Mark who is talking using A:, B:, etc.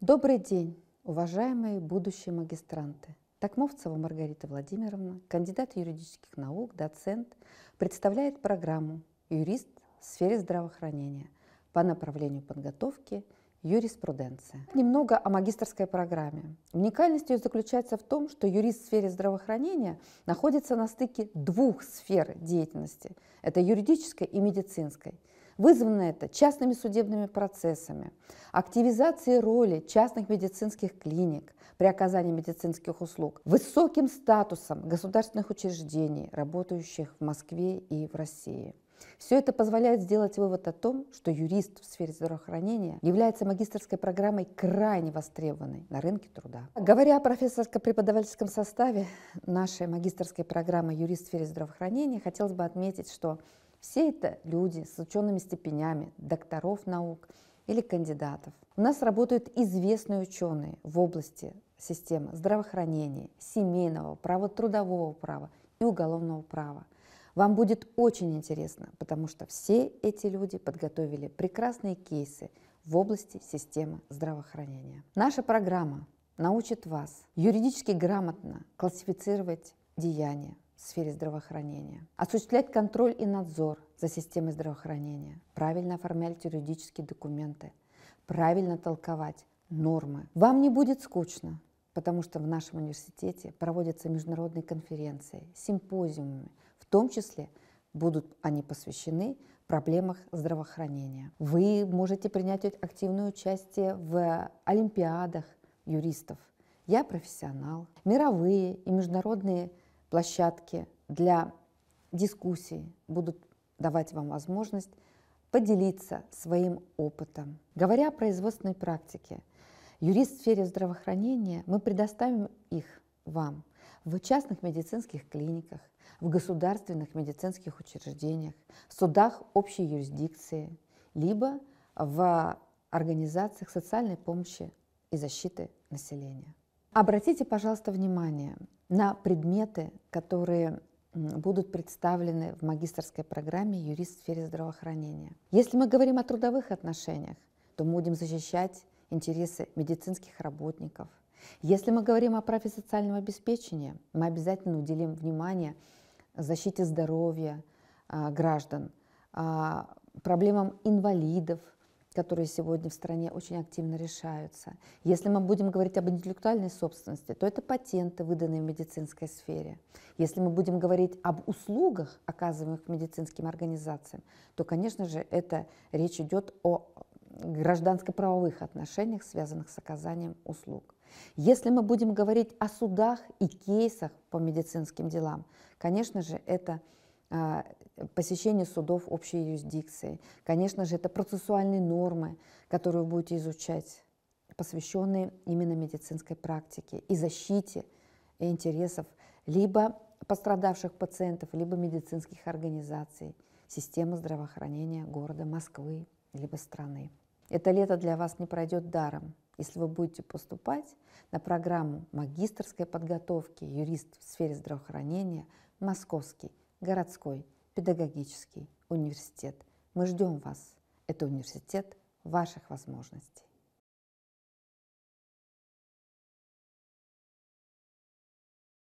A: Добрый день, уважаемые будущие магистранты! Такмовцева Маргарита Владимировна, кандидат юридических наук, доцент, представляет программу «Юрист в сфере здравоохранения» по направлению подготовки юриспруденция. Немного о магистрской программе. Уникальность ее заключается в том, что юрист в сфере здравоохранения находится на стыке двух сфер деятельности. Это юридической и медицинской – Вызвано это частными судебными процессами, активизацией роли частных медицинских клиник при оказании медицинских услуг, высоким статусом государственных учреждений, работающих в Москве и в России. Все это позволяет сделать вывод о том, что юрист в сфере здравоохранения является магистрской программой крайне востребованной на рынке труда. Говоря о профессорско-преподавательском составе нашей магистрской программы «Юрист в сфере здравоохранения», хотелось бы отметить, что все это люди с учеными степенями, докторов наук или кандидатов. У нас работают известные ученые в области системы здравоохранения, семейного права, трудового права и уголовного права. Вам будет очень интересно, потому что все эти люди подготовили прекрасные кейсы в области системы здравоохранения. Наша программа научит вас юридически грамотно классифицировать деяния, в сфере здравоохранения, осуществлять контроль и надзор за системой здравоохранения, правильно оформлять юридические документы, правильно толковать нормы. Вам не будет скучно, потому что в нашем университете проводятся международные конференции, симпозиумы, в том числе будут они посвящены проблемах здравоохранения. Вы можете принять активное участие в олимпиадах юристов. Я профессионал. Мировые и международные площадки для дискуссий будут давать вам возможность поделиться своим опытом. Говоря о производственной практике, юрист в сфере здравоохранения, мы предоставим их вам в частных медицинских клиниках, в государственных медицинских учреждениях, в судах общей юрисдикции, либо в организациях социальной помощи и защиты населения. Обратите, пожалуйста, внимание на предметы, которые будут представлены в магистрской программе «Юрист в сфере здравоохранения». Если мы говорим о трудовых отношениях, то мы будем защищать интересы медицинских работников. Если мы говорим о праве социального обеспечения, мы обязательно уделим внимание защите здоровья а, граждан, а, проблемам инвалидов – которые сегодня в стране очень активно решаются. Если мы будем говорить об интеллектуальной собственности, то это патенты, выданные в медицинской сфере. Если мы будем говорить об услугах, оказываемых медицинским организациям, то, конечно же, это речь идет о гражданско-правовых отношениях, связанных с оказанием услуг. Если мы будем говорить о судах и кейсах по медицинским делам, конечно же, это а, посещение судов общей юрисдикции. Конечно же, это процессуальные нормы, которые вы будете изучать, посвященные именно медицинской практике и защите интересов либо пострадавших пациентов, либо медицинских организаций, системы здравоохранения города Москвы, либо страны. Это лето для вас не пройдет даром, если вы будете поступать на программу магистрской подготовки юрист в сфере здравоохранения Московский городской педагогический университет. Мы ждем вас. Это университет ваших возможностей.